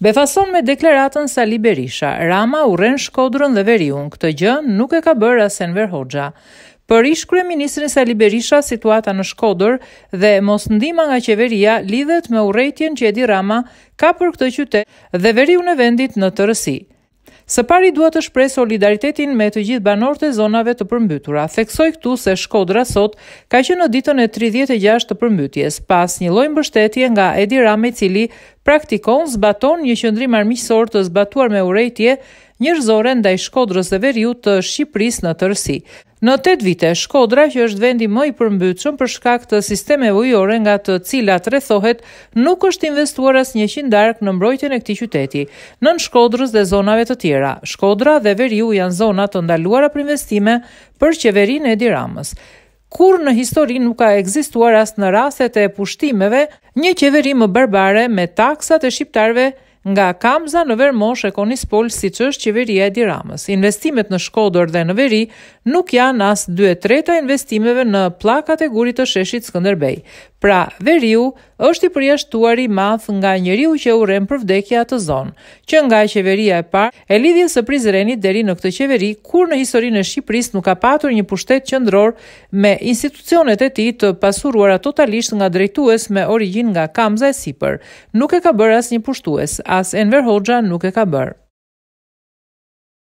Befason me deklaratën Sali Berisha, Rama urren shkodrën dhe veriun, këtë gjë nuk e ka bërë Asen Verhoxha. Për ish krye ministrin Sali Berisha, situata në shkodër dhe mos ndima nga qeveria lidhet me urejtjen që edi Rama ka për këtë qytet dhe veriun e vendit në të rësi. Së pari duhet të shpreh solidaritetin me të gjithë banorët e zonave të përmbytura. Theksoj këtu se Shkodra sot ka qenë në ditën e 36 të përmbytjes, pas një lloj mbështetje nga Edi rame i cili praktikon zbaton një qendrim armiqësor të zbatuar me urejtje njerëzore ndaj Shkodrës së Veriut të Shqipërisë në tërësi. Në 8 vite, Shkodra, që është vendi më i përmbytshëm për shkak të sisteme ujore nga të cilat rrethohet, nuk është investuar as 100 darkë në mbrojtjen e këtij qyteti. Nën Shkodrës dhe zonave të tjera, Shkodra dhe Veriu janë zona të ndaluara për investime për qeverinë e diramës, Kur në histori nuk ka ekzistuar as në rastet e pushtimeve, një qeveri më barbare me taksat e shqiptarve Nga Kamza në Vermosh e Konispol si që është qeveria e diramës. Investimet në Shkodër dhe në Veri nuk janë as 2 e investimeve në pla kategorit të sheshit Skënderbej. Pra, Veriu është i përjashtuar i math nga njeriu që urem për vdekja të zonë, që nga qeveria e parë e lidhje së prizrenit deri në këtë qeveri, kur në historinë e Shqipëris nuk ka patur një pushtet qëndror me institucionet e ti të pasuruara totalisht nga drejtues me origin nga Kamza e Sipër, nuk e ka bërë as një pushtues, as Enver Hoxha nuk e ka bërë.